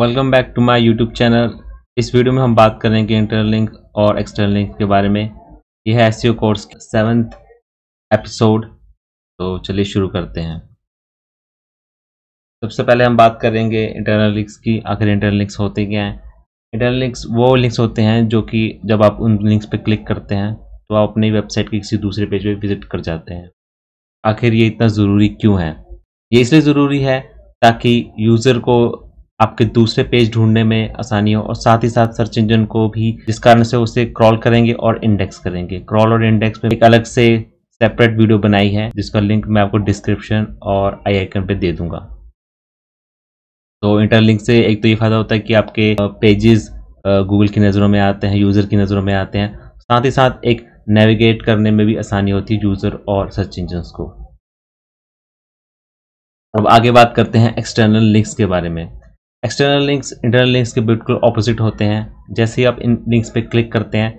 welcome back to my YouTube channel इस video में हम बात करेंगे इंटरनल लिंक और एक्सटर्नल लिंक के बारे में यह है एस कोर्स का सेवन्थ एपिसोड तो चलिए शुरू करते हैं सबसे पहले हम बात करेंगे इंटरनल लिंक्स की आखिर इंटरनल लिंक्स होते क्या हैं इंटरनल लिंक्स वो लिंक्स होते हैं जो कि जब आप उन लिंक्स पर क्लिक करते हैं तो आप अपनी वेबसाइट के किसी दूसरे पेज पर विजिट कर जाते हैं आखिर ये इतना ज़रूरी क्यों है ये इसलिए ज़रूरी है ताकि यूज़र को आपके दूसरे पेज ढूंढने में आसानी हो और साथ ही साथ सर्च इंजन को भी जिस कारण से उसे क्रॉल करेंगे और इंडेक्स करेंगे क्रॉल और इंडेक्स में एक अलग से सेपरेट वीडियो बनाई है जिसका लिंक मैं आपको डिस्क्रिप्शन और आई आइकन पे दे दूंगा तो इंटरलिंक से एक तो ये फ़ायदा होता है कि आपके पेजेस गूगल की नज़रों में आते हैं यूज़र की नज़रों में आते हैं साथ ही साथ एक नेविगेट करने में भी आसानी होती है यूज़र और सर्च इंजन को अब आगे बात करते हैं एक्सटर्नल लिंक्स के बारे में एक्सटर्नल लिंक्स इंटरनल लिंक्स के बिल्कुल ऑपोजिट होते हैं जैसे ही आप इन लिंक्स पे क्लिक करते हैं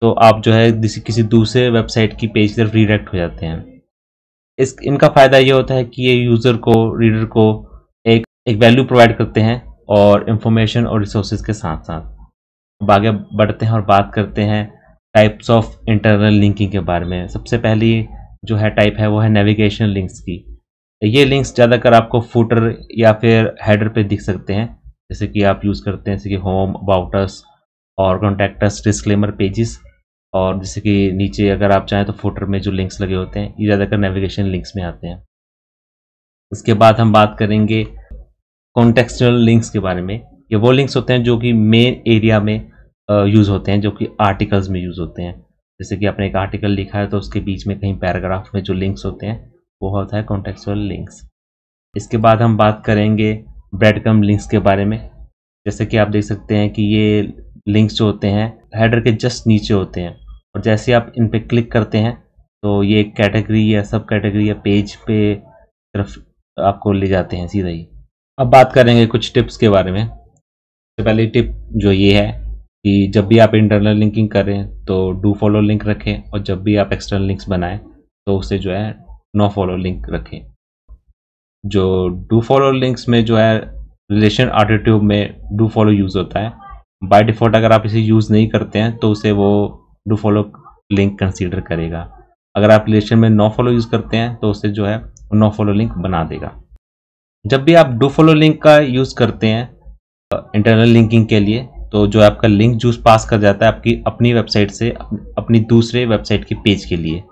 तो आप जो है किसी दूसरे वेबसाइट की पेज तरफ रीडायरेक्ट हो जाते हैं इस इनका फ़ायदा ये होता है कि ये यूज़र को रीडर को एक एक वैल्यू प्रोवाइड करते हैं और इंफॉर्मेशन और रिसोर्स के साथ साथ अब आगे बढ़ते हैं और बात करते हैं टाइप्स ऑफ इंटरनल लिंकिंग के बारे में सबसे पहली जो है टाइप है वो है नेविगेशन लिंक्स की ये लिंक्स ज़्यादातर आपको फूटर या फिर हेडर पे दिख सकते हैं जैसे कि आप यूज़ करते हैं जैसे कि होम अबाउटस और कॉन्टैक्टर्स डिस्क्लेमर पेजेस और जैसे कि नीचे अगर आप चाहें तो फूटर में जो लिंक्स लगे होते हैं ये ज़्यादातर नेविगेशन लिंक्स में आते हैं इसके बाद हम बात करेंगे कॉन्टेक्चुअल लिंक्स के बारे में ये वो लिंक्स होते हैं जो कि मेन एरिया में यूज़ होते हैं जो कि आर्टिकल्स में यूज़ होते हैं जैसे कि आपने एक आर्टिकल लिखा है तो उसके बीच में कहीं पैराग्राफ में जो लिंक्स होते हैं वो होता है कॉन्टेक्चुअल लिंक्स इसके बाद हम बात करेंगे ब्रेड कम लिंक्स के बारे में जैसे कि आप देख सकते हैं कि ये लिंक्स जो होते हैं हेडर के जस्ट नीचे होते हैं और जैसे आप इन पर क्लिक करते हैं तो ये कैटेगरी या सब कैटेगरी या पेज पे तरफ आपको ले जाते हैं सीधा ही अब बात करेंगे कुछ टिप्स के बारे में सबसे पहली टिप जो ये है कि जब भी आप इंटरनल लिंकिंग करें तो डू फॉलो लिंक रखें और जब भी आप एक्सटर्नल लिंक्स बनाएं तो उसे जो है नो फॉलो लिंक रखें जो डू फॉलो लिंक्स में जो है रिलेशन आर्टिट्यूब में डू फॉलो यूज़ होता है बाय डिफ़ॉल्ट अगर आप इसे यूज़ नहीं करते हैं तो उसे वो डू फॉलो लिंक कंसीडर करेगा अगर आप रिलेशन में नो फॉलो यूज़ करते हैं तो उसे जो है नो फॉलो लिंक बना देगा जब भी आप डू फॉलो लिंक का यूज़ करते हैं इंटरनल लिंकिंग के लिए तो जो आपका लिंक जूस पास कर जाता है आपकी अपनी वेबसाइट से अपनी दूसरे वेबसाइट के पेज के लिए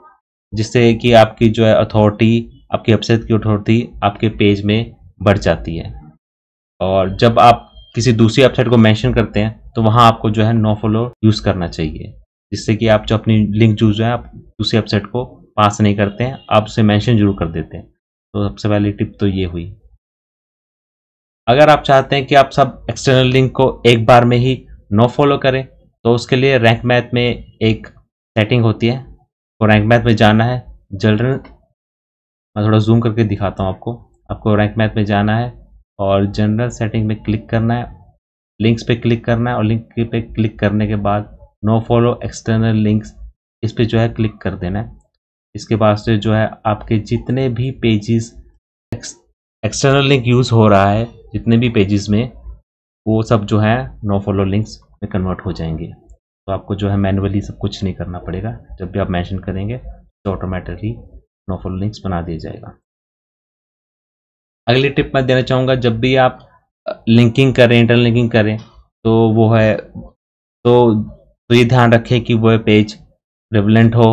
जिससे कि आपकी जो है अथॉरिटी आपकी अपसेट की अथॉरिटी आपके पेज में बढ़ जाती है और जब आप किसी दूसरी वेबसाइट को मेंशन करते हैं तो वहाँ आपको जो है नो फॉलो यूज़ करना चाहिए जिससे कि आप जो अपनी लिंक यूज है आप दूसरी वेबसाइट को पास नहीं करते हैं आप उसे मेंशन जरूर कर देते हैं तो सबसे पहली टिप तो ये हुई अगर आप चाहते हैं कि आप सब एक्सटर्नल लिंक को एक बार में ही नो फॉलो करें तो उसके लिए रैंक मैथ में एक सेटिंग होती है और रैंक मैथ में जाना है जनरल मैं थोड़ा जूम करके दिखाता हूँ आपको आपको रैंक मैथ में जाना है और जनरल सेटिंग में क्लिक करना है लिंक्स पे क्लिक करना है और लिंक पे क्लिक करने के बाद नो फॉलो एक्सटर्नल लिंक्स इस पर जो है क्लिक कर देना है इसके बाद से जो है आपके जितने भी पेजेस एक्सटर्नल लिंक यूज़ हो रहा है जितने भी पेजेस में वो सब जो है नो फॉलो लिंक्स में कन्वर्ट हो जाएंगे तो आपको जो है मैनुअली सब कुछ नहीं करना पड़ेगा जब भी आप मैंशन करेंगे तो ऑटोमेटिकली नोफोल लिंक्स बना दिया जाएगा अगली टिप मैं देना चाहूँगा जब भी आप लिंकिंग करें इंटर लिंकिंग करें तो वो है तो तो ये ध्यान रखें कि वह पेज रिवलेंट हो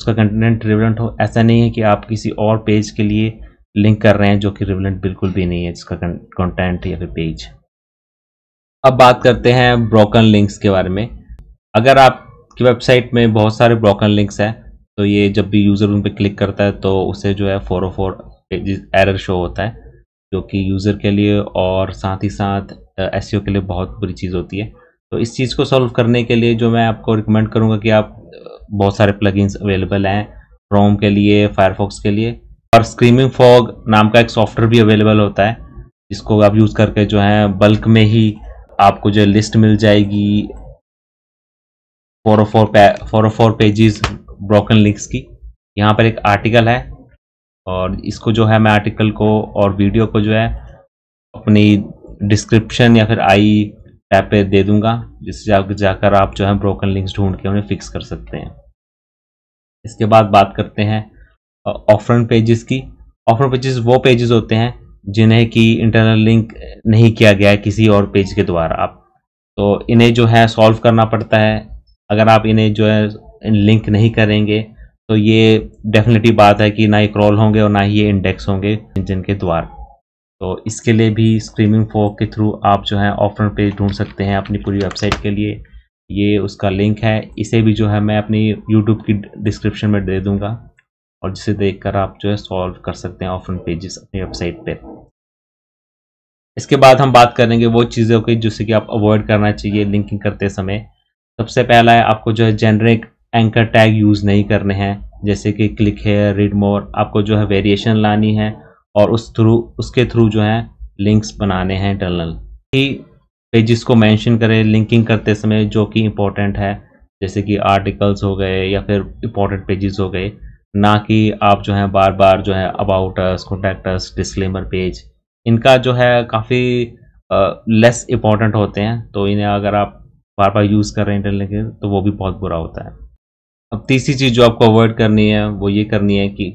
उसका कंटेंट रिवलेंट हो ऐसा नहीं है कि आप किसी और पेज के लिए लिंक कर रहे हैं जो कि रिवलेंट बिल्कुल भी नहीं है जिसका कंटेंट या फिर पेज अब बात करते हैं ब्रोकन लिंक्स के बारे में अगर आपकी वेबसाइट में बहुत सारे ब्रोकन लिंक्स हैं तो ये जब भी यूज़र उन पर क्लिक करता है तो उसे जो है four o four error show होता है जो कि यूज़र के लिए और साथ ही साथ एस e के लिए बहुत बुरी चीज़ होती है तो इस चीज़ को सॉल्व करने के लिए जो मैं आपको रिकमेंड करूँगा कि आप बहुत सारे प्लगइन्स अवेलेबल हैं क्रोम के लिए फायरफॉक्स के लिए और स्क्रीमिंग फॉग नाम का एक सॉफ्टवेयर भी अवेलेबल होता है जिसको आप यूज़ करके जो है बल्क में ही आपको जो लिस्ट मिल जाएगी four four four four pages broken links की यहाँ पर एक आर्टिकल है और इसको जो है मैं आर्टिकल को और वीडियो को जो है अपनी डिस्क्रिप्शन या फिर आई टैब पे दे दूंगा जिससे आप जाकर आप जो है ब्रोकन लिंक्स ढूंढ के उन्हें फिक्स कर सकते हैं इसके बाद बात करते हैं ऑफरन पेजेस की ऑफर पेजेस वो पेजेस होते हैं जिन्हें कि इंटरनल लिंक नहीं किया गया है किसी और पेज के द्वारा आप तो इन्हें जो है सॉल्व करना पड़ता है अगर आप इन्हें जो है लिंक नहीं करेंगे तो ये डेफिनेटली बात है कि ना ही क्रॉल होंगे और ना ही ये इंडेक्स होंगे इंजन के द्वार तो इसके लिए भी स्क्रीमिंग फॉक के थ्रू आप जो है ऑफ फ्रंट पेज ढूंढ सकते हैं अपनी पूरी वेबसाइट के लिए ये उसका लिंक है इसे भी जो है मैं अपनी यूट्यूब की डिस्क्रिप्शन में दे दूँगा और जिसे देख आप जो है सॉल्व कर सकते हैं ऑफ फ्रंट पेजेस अपनी वेबसाइट पर इसके बाद हम बात करेंगे वो चीज़ों की जिससे कि आप अवॉइड करना चाहिए लिंकिंग करते समय सबसे पहला है आपको जो है जेनरिक एंकर टैग यूज़ नहीं करने हैं जैसे कि क्लिक है रीड मोर आपको जो है वेरिएशन लानी है और उस थ्रू उसके थ्रू जो है लिंक्स बनाने हैं इंटरनल ही पेजेस को मेंशन करें लिंकिंग करते समय जो कि इम्पोर्टेंट है जैसे कि आर्टिकल्स हो गए या फिर इम्पोर्टेंट पेजेस हो गए ना कि आप जो है बार बार जो है about us contact us disclaimer page इनका जो है काफ़ी लेस इम्पॉर्टेंट होते हैं तो इन्हें अगर आप बार बार यूज़ कर रहे हैं इंटरनेट के तो वो भी बहुत बुरा होता है अब तीसरी चीज़ जो आपको अवॉइड करनी है वो ये करनी है कि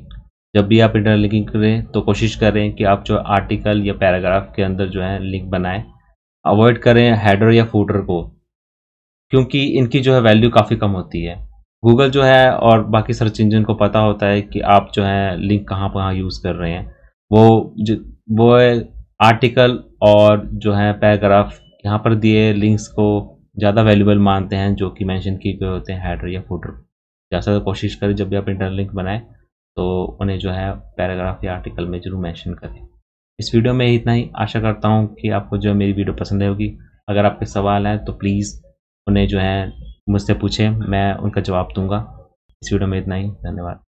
जब भी आप इंटरनेट लिंकिंग करें तो कोशिश करें कि आप जो आर्टिकल या पैराग्राफ के अंदर जो है लिंक बनाएं अवॉइड करें हेडर या फूटर को क्योंकि इनकी जो है वैल्यू काफ़ी कम होती है गूगल जो है और बाकी सर्च इंजन को पता होता है कि आप जो है लिंक कहाँ कहाँ यूज़ कर रहे हैं वो जो वो आर्टिकल और जो है पैराग्राफ यहाँ पर दिए लिंक्स को ज़्यादा वैल्यूबल मानते हैं जो कि मैंशन किए गए होते हैं हेडर या फुटर ज़्यादा कोशिश करें जब भी आप इंटरनल लिंक बनाएं तो उन्हें जो है पैराग्राफ या आर्टिकल में जरूर मेंशन करें इस वीडियो में इतना ही आशा करता हूँ कि आपको जो है मेरी वीडियो पसंद होगी अगर आपके सवाल हैं तो प्लीज़ उन्हें जो है मुझसे पूछें मैं उनका जवाब दूंगा इस वीडियो में इतना ही धन्यवाद